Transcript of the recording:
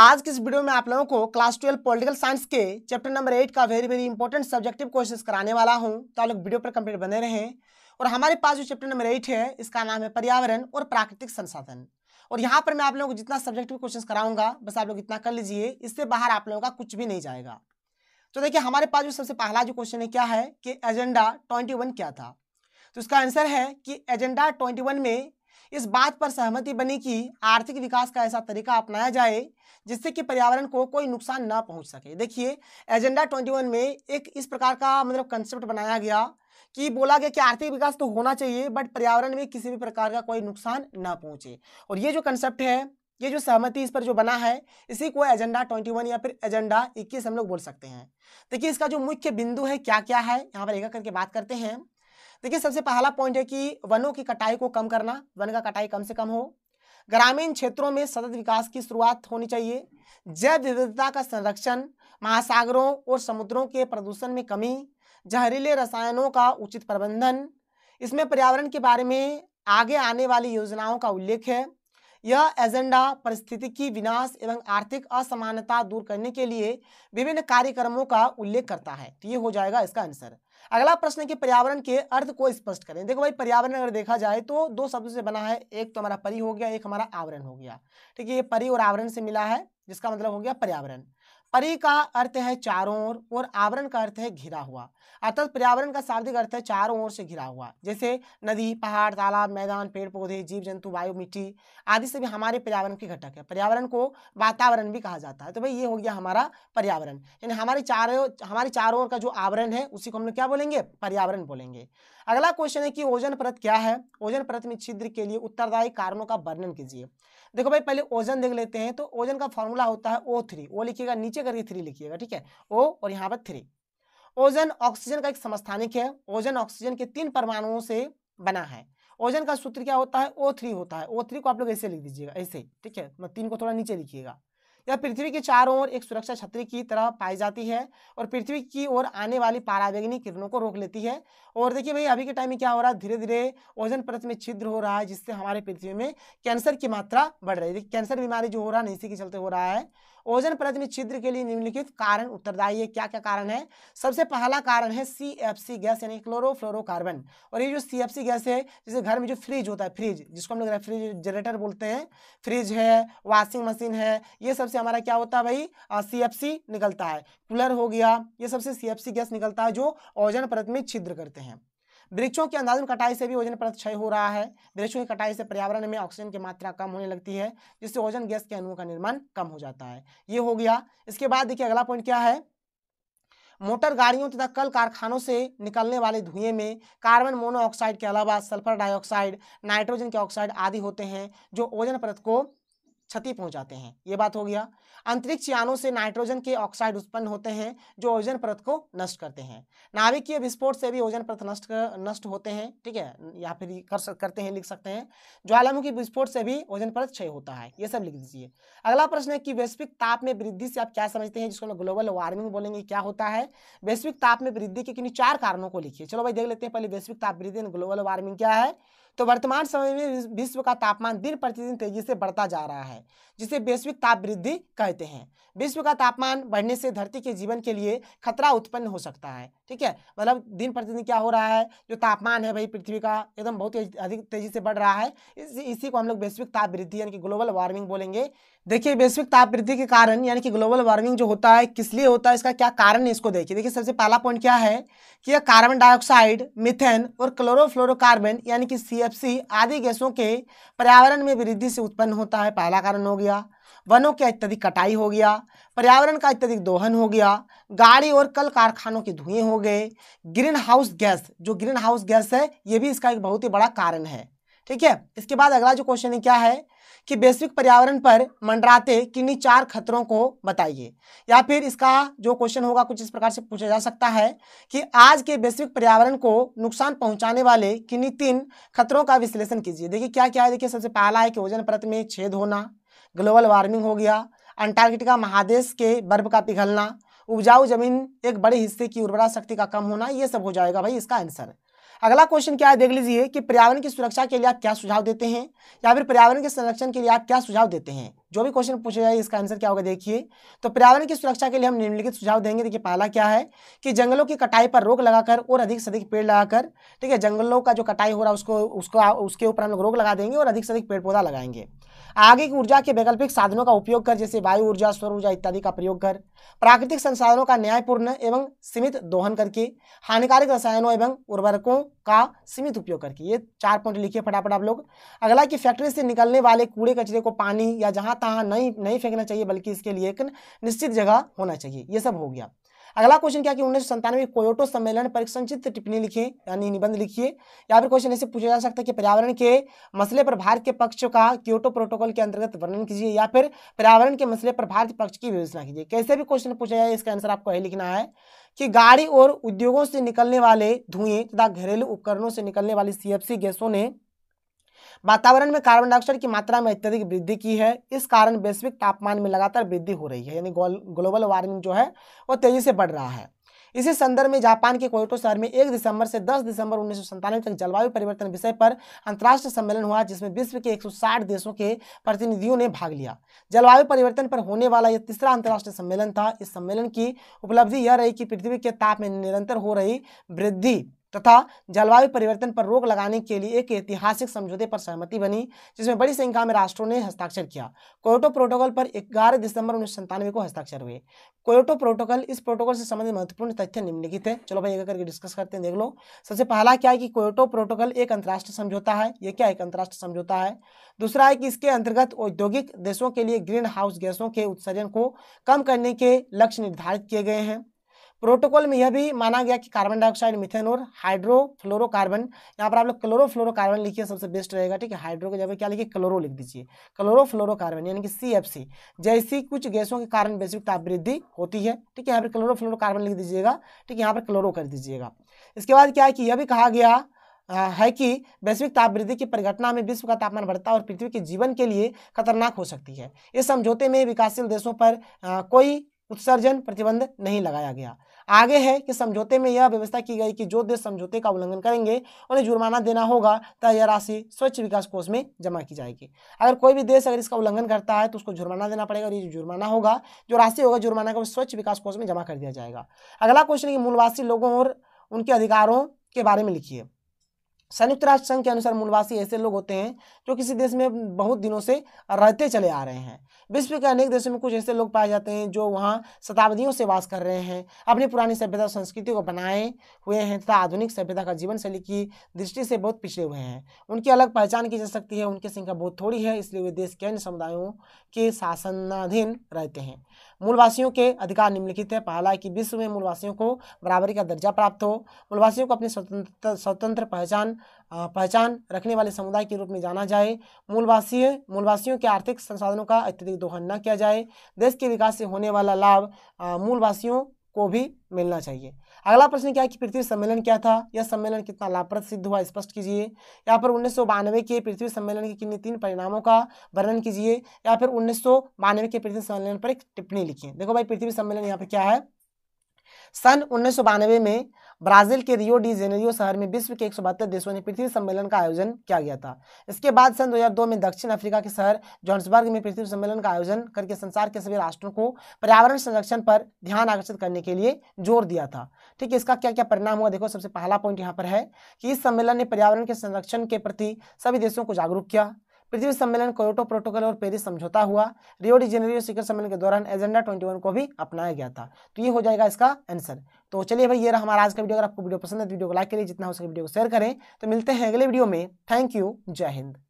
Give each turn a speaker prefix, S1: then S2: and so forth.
S1: आज के इस वीडियो में आप लोगों को क्लास ट्वेल्व पॉलिटिकल साइंस के चैप्टर नंबर एट का very very important subjective question कराने वाला हूँ तो आप लोग वीडियो पर कंप्लीट बने रहें और हमारे पास जो चैप्टर नंबर एट है इसका नाम है पर्यावरण और प्राकृतिक संसाधन और यहाँ पर मैं आप लोगों को जितना सब्जेक्टिव क्वेश्चन कराऊंगा बस आप लोग इतना कर लीजिए इससे बाहर आप लोगों का कुछ भी नहीं जाएगा तो देखिए हमारे पास जो सबसे पहला जो क्वेश्चन है क्या है कि एजेंडा ट्वेंटी वन क्या था तो इसका आंसर है कि एजेंडा ट्वेंटी वन में इस बात पर सहमति बनी कि आर्थिक विकास का ऐसा तरीका अपनाया जाए जिससे कि पर्यावरण को कोई नुकसान ना पहुंच सके देखिए एजेंडा 21 में एक इस प्रकार का मतलब कंसेप्ट बनाया गया कि बोला गया कि आर्थिक विकास तो होना चाहिए बट पर्यावरण में किसी भी प्रकार का कोई नुकसान ना पहुंचे और ये जो कंसेप्ट है ये जो सहमति इस पर जो बना है इसी को एजेंडा 21 या फिर एजेंडा 21 हम लोग बोल सकते हैं देखिए इसका जो मुख्य बिंदु है क्या क्या है यहाँ पर एक करके बात करते हैं देखिए सबसे पहला पॉइंट है कि वनों की कटाई को कम करना वन का कटाई कम से कम हो ग्रामीण क्षेत्रों में सतत विकास की शुरुआत होनी चाहिए जैव विविधता का संरक्षण महासागरों और समुद्रों के प्रदूषण में कमी जहरीले रसायनों का उचित प्रबंधन इसमें पर्यावरण के बारे में आगे आने वाली योजनाओं का उल्लेख है यह एजेंडा परिस्थितिकी विनाश एवं आर्थिक असमानता दूर करने के लिए विभिन्न कार्यक्रमों का उल्लेख करता है तो ये हो जाएगा इसका आंसर अगला प्रश्न है कि पर्यावरण के अर्थ को स्पष्ट करें देखो भाई पर्यावरण अगर देखा जाए तो दो शब्दों से बना है एक तो हमारा परी हो गया एक हमारा आवरण हो गया ठीक है ये परी और आवरण से मिला है जिसका मतलब हो गया पर्यावरण परी का अर्थ है चारों ओर और आवरण का अर्थ है घिरा हुआ अर्थात पर्यावरण का शाब्दिक अर्थ है चारों ओर से घिरा हुआ जैसे नदी पहाड़ तालाब मैदान पेड़ पौधे जीव जंतु वायु मिट्टी आदि से भी हमारे पर्यावरण के घटक है पर्यावरण को वातावरण भी कहा जाता है तो भाई ये हो गया हमारा पर्यावरण यानी हमारे चारों हमारे चारों ओर का जो आवरण है उसी को हम लोग क्या बोलेंगे पर्यावरण बोलेंगे अगला क्वेश्चन है कि ओजन परत क्या है ओजन परत में छिद्र के लिए उत्तरदायी कारणों का वर्णन कीजिए देखो भाई पहले ओजन देख लेते हैं तो ओजन का फॉर्मूला होता है ओ थ्री वो लिखिएगा नीचे करके थ्री लिखिएगा ठीक है ओ और यहाँ पर थ्री ओजन ऑक्सीजन का एक समस्थानिक है ओजन ऑक्सीजन के तीन परमाणुओं से बना है ओजन का सूत्र क्या होता है ओ थ्री होता है ओ थ्री को आप लोग ऐसे लिख दीजिएगा ऐसे ठीक है मतलब तीन को थोड़ा नीचे लिखिएगा यह पृथ्वी के चारों ओर एक सुरक्षा छतरी की तरह पाई जाती है और पृथ्वी की ओर आने वाली पारावेगनी किरणों को रोक लेती है और देखिए भाई अभी के टाइम में क्या हो रहा है धीरे धीरे ओजन परत में छिद्र हो रहा है जिससे हमारे पृथ्वी में कैंसर की मात्रा बढ़ रही है कैंसर बीमारी जो हो रहा है इसी के चलते हो रहा है ओजन परत में छिद्र के लिए निम्नलिखित कारण उत्तरदायी है क्या क्या कारण है सबसे पहला कारण है सी एफ सी गैस यानी क्लोरोफ्लोरोकार्बन और ये जो सी एफ सी गैस है जैसे घर में जो फ्रिज होता है फ्रिज जिसको हम लोग रेफ्रिजरेटर बोलते हैं फ्रिज है वॉशिंग मशीन है ये सबसे हमारा क्या होता है भाई सी एफ सी निकलता है कूलर हो गया ये सबसे सी एफ सी गैस निकलता है जो ओजन परत में छिद्र करते हैं वृक्षों के अंदाजन कटाई से भी ओजन परत क्षय हो रहा है वृक्षों की कटाई से पर्यावरण में ऑक्सीजन की मात्रा कम होने लगती है जिससे ओजन गैस के अणुओं का निर्माण कम हो जाता है ये हो गया इसके बाद देखिए अगला पॉइंट क्या है मोटर गाड़ियों तथा कल कारखानों से निकलने वाले धुएं में कार्बन मोनोऑक्साइड के अलावा सल्फर डाइऑक्साइड नाइट्रोजन के ऑक्साइड आदि होते हैं जो ओजन परत को क्षति पहुंचाते हैं ये बात हो गया अंतरिक्ष यानों से नाइट्रोजन के ऑक्साइड उत्पन्न होते हैं जो ओजन परत को नष्ट करते हैं नाभिकीय विस्फोट से भी ओजन परत नष्ट नष्ट होते हैं ठीक है या फिर कर करते हैं लिख सकते हैं ज्वालामुखी विस्फोट से भी ओजन परत क्षय होता है ये सब लिख दीजिए अगला प्रश्न है कि वैश्विक ताप में वृद्धि से आप क्या समझते हैं जिसको हम ग्लोबल वार्मिंग बोलेंगे क्या होता है वैश्विक ताप में वृद्धि के किन्हीं चार कारणों को लिखिए चलो भाई देख लेते हैं पहले वैश्विक ताप वृद्धि ग्लोबल वार्मिंग क्या है तो वर्तमान समय में विश्व का तापमान दिन प्रतिदिन तेजी से बढ़ता जा रहा है जिसे वैश्विक ताप वृद्धि कहते हैं विश्व का तापमान बढ़ने से धरती के जीवन के लिए खतरा उत्पन्न हो सकता है ठीक है मतलब दिन प्रतिदिन क्या हो रहा है जो तापमान है भाई पृथ्वी का एकदम बहुत अधिक तेजी से बढ़ रहा है इस, इसी को हम लोग वैश्विक ताप वृद्धि यानी कि ग्लोबल वार्मिंग बोलेंगे देखिए वैश्विक ताप वृद्धि के कारण यानी कि ग्लोबल वार्मिंग जो होता है किस लिए होता है इसका क्या कारण है इसको देखिए देखिए सबसे पहला पॉइंट क्या है कि यह कार्बन डाइऑक्साइड मिथेन और क्लोरोफ्लोरोकार्बन यानी कि सी आदि गैसों के पर्यावरण में वृद्धि से उत्पन्न होता है पहला कारण हो गया वनों के अत्यधिक कटाई हो गया पर्यावरण का अत्यधिक दोहन हो गया गाड़ी और कल कारखानों के धुएं हो गए ग्रीन हाउस गैस जो ग्रीन हाउस गैस है ये भी इसका एक बहुत ही बड़ा कारण है ठीक है इसके बाद अगला जो क्वेश्चन है क्या है कि वैश्विक पर्यावरण पर मंडराते किन्हीं चार खतरों को बताइए या फिर इसका जो क्वेश्चन होगा कुछ इस प्रकार से पूछा जा सकता है कि आज के वैश्विक पर्यावरण को नुकसान पहुंचाने वाले किन्हीं तीन खतरों का विश्लेषण कीजिए देखिए क्या क्या है देखिए सबसे पहला है कि ओजन प्रत में छेद होना ग्लोबल वार्मिंग हो गया अंटार्कटिका महादेश के बर्फ का पिघलना उपजाऊ जमीन एक बड़े हिस्से की उर्वरा शक्ति का कम होना ये सब हो जाएगा भाई इसका आंसर अगला क्वेश्चन क्या है देख लीजिए कि पर्यावरण की सुरक्षा के लिए आप क्या सुझाव देते हैं या फिर पर्यावरण के संरक्षण के लिए आप क्या सुझाव देते हैं जो भी क्वेश्चन पूछे जाए इसका आंसर क्या होगा देखिए तो पर्यावरण की सुरक्षा के लिए हम निम्नलिखित सुझाव देंगे देखिए पहला क्या है कि जंगलों की कटाई पर रोक लगाकर और अधिक से अधिक पेड़ लगाकर ठीक है जंगलों का जो कटाई हो रहा है उसको उसको उसके ऊपर हम लोग रोक लगा देंगे और अधिक से अधिक पेड़ पौधा लगाएंगे आगे की ऊर्जा के वैकल्पिक साधनों का उपयोग कर जैसे वायु ऊर्जा सौर ऊर्जा इत्यादि का प्रयोग कर प्राकृतिक संसाधनों का न्यायपूर्ण एवं सीमित दोहन करके हानिकारक रसायनों एवं उर्वरकों का सीमित उपयोग करके ये चार पॉइंट लिखिए फटाफट आप लोग अगला कि फैक्ट्री से निकलने वाले कूड़े कचरे को पानी या जहां तहाँ नहीं नहीं फेंकना चाहिए बल्कि इसके लिए एक निश्चित जगह होना चाहिए ये सब हो गया अगला क्वेश्चन क्या कि उन्नीस सौ संतानवे कोयोटो सम्मेलन पर संचित टिप्पणी लिखिए यानी निबंध लिखिए या फिर क्वेश्चन ऐसे पूछा जा सकता है कि पर्यावरण के मसले पर भारत के पक्ष का क्योटो प्रोटोकॉल के अंतर्गत वर्णन कीजिए या फिर पर्यावरण के मसले पर भारत पक्ष की विवेचना कीजिए कैसे भी क्वेश्चन पूछा जाए इसका आंसर आपको यही लिखना है कि गाड़ी और उद्योगों से निकलने वाले धुएं तथा घरेलू उपकरणों से निकलने वाली सी गैसों ने वातावरण में कार्बन डाइऑक्साइड की मात्रा में अत्यधिक वृद्धि की है इस कारण वैश्विक तापमान में लगातार वृद्धि हो रही है यानी ग्लोबल वार्मिंग जो है वो तेजी से बढ़ रहा है इसी संदर्भ में जापान के कोयटो शहर में एक दिसंबर से 10 दिसंबर उन्नीस तक जलवायु परिवर्तन विषय पर अंतर्राष्ट्रीय सम्मेलन हुआ जिसमें विश्व के 160 देशों के प्रतिनिधियों ने भाग लिया जलवायु परिवर्तन पर होने वाला यह तीसरा अंतर्राष्ट्रीय सम्मेलन था इस सम्मेलन की उपलब्धि यह रही कि पृथ्वी के ताप में निरंतर हो रही वृद्धि तथा जलवायु परिवर्तन पर रोक लगाने के लिए एक ऐतिहासिक समझौते पर सहमति बनी जिसमें बड़ी संख्या में राष्ट्रों ने हस्ताक्षर किया कोयोटो प्रोटोकॉल पर ग्यारह दिसंबर उन्नीस को हस्ताक्षर हुए कोयोटो प्रोटोकॉल इस प्रोटोकॉल से संबंधित महत्वपूर्ण तथ्य निम्नलिखित है चलो भाई एक करके डिस्कस करते हैं देख लो सबसे पहला क्या है कि कोयोटो प्रोटोकॉल एक अंतर्राष्ट्रीय समझौता है यह क्या एक अंतर्राष्ट्रीय समझौता है दूसरा है कि इसके अंतर्गत औद्योगिक देशों के लिए ग्रीन हाउस गैसों के उत्सर्जन को कम करने के लक्ष्य निर्धारित किए गए हैं प्रोटोकॉल में यह भी माना गया कि कार्बन डाइऑक्साइड मिथेन और हाइड्रोफ्लोरोकार्बन यहाँ पर आप लोग क्लोरोफ्लोरोकार्बन लिखिए सबसे बेस्ट रहेगा ठीक है हाइड्रो के जगह क्या लिखिए क्लोरो लिख दीजिए क्लोरोफ्लोरोकार्बन यानी कि सी जैसी कुछ गैसों के कारण बेसिक ताप वृद्धि होती है ठीक है यहाँ पर क्लोरोफ्लोरोकार्बन लिख दीजिएगा ठीक है यहाँ पर क्लोरो कर दीजिएगा इसके बाद क्या है कि यह भी कहा गया है कि वैश्विक ताप वृद्धि की परिघटना में विश्व का तापमान बढ़ता और पृथ्वी के जीवन के लिए खतरनाक हो सकती है इस समझौते में विकासशील देशों पर कोई उत्सर्जन प्रतिबंध नहीं लगाया गया आगे है कि समझौते में यह व्यवस्था की गई कि जो देश समझौते का उल्लंघन करेंगे उन्हें जुर्माना देना होगा तो यह राशि स्वच्छ विकास कोष में जमा की जाएगी अगर कोई भी देश अगर इसका उल्लंघन करता है तो उसको जुर्माना देना पड़ेगा और ये जुर्माना होगा जो राशि होगा जुर्माना का स्वच्छ विकास कोष में जमा कर दिया जाएगा अगला क्वेश्चन है कि मूलवासी लोगों और उनके अधिकारों के बारे में लिखिए संयुक्त राष्ट्र संघ के अनुसार मूलवासी ऐसे लोग होते हैं जो किसी देश में बहुत दिनों से रहते चले आ रहे हैं विश्व के अनेक देशों में कुछ ऐसे लोग पाए जाते हैं जो वहाँ शताब्दियों से वास कर रहे हैं अपनी पुरानी सभ्यता संस्कृति को बनाए हुए हैं तथा आधुनिक सभ्यता का जीवन शैली की दृष्टि से बहुत पिछड़े हुए हैं उनकी अलग पहचान की जा सकती है उनकी संख्या बहुत थोड़ी है इसलिए वे देश के अन्य समुदायों के शासनाधीन रहते हैं मूलवासियों के अधिकार निम्नलिखित है पहला है कि विश्व में मूलवासियों को बराबरी का दर्जा प्राप्त हो मूलवासियों को अपनी स्वतंत्र स्वतंत्र पहचान पहचान रखने वाले समुदाय के रूप में जाना जाए मूलवासी मूलवासियों के आर्थिक संसाधनों का अत्यधिक दोहन न किया जाए देश के विकास से होने वाला लाभ मूलवासियों को भी मिलना चाहिए अगला प्रश्न क्या है कि पृथ्वी सम्मेलन क्या था यह सम्मेलन कितना लाभप्रद सिद्ध हुआ स्पष्ट कीजिए या फिर उन्नीस के पृथ्वी सम्मेलन के किन्नी तीन परिणामों का वर्णन कीजिए या फिर उन्नीस के पृथ्वी सम्मेलन पर एक टिप्पणी लिखिए देखो भाई पृथ्वी सम्मेलन यहाँ पर क्या है सन उन्नीस में ब्राजील के रियो डी जेनेरियो शहर में विश्व के एक देशों ने पृथ्वी सम्मेलन का आयोजन किया गया था इसके बाद सन 2002 में दक्षिण अफ्रीका के शहर जॉन्सबर्ग में पृथ्वी सम्मेलन का आयोजन करके संसार के सभी राष्ट्रों को पर्यावरण संरक्षण पर ध्यान आकर्षित करने के लिए जोर दिया था ठीक है इसका क्या क्या परिणाम हुआ देखो सबसे पहला पॉइंट यहाँ पर है कि इस सम्मेलन ने पर्यावरण के संरक्षण के प्रति सभी देशों को जागरूक किया पृथ्वी सम्मेलन कोयोटो प्रोटोकॉल और पेरिस समझौता हुआ रियो डी जेनेरियो शिखर सम्मेलन के दौरान एजेंडा 21 को भी अपनाया गया था तो ये हो जाएगा इसका आंसर तो चलिए भाई ये रहा हमारा आज का वीडियो अगर आपको वीडियो पसंद है तो वीडियो को लाइक करिए जितना हो सके वीडियो को शेयर करें तो मिलते हैं अगले वीडियो में थैंक यू जय हिंद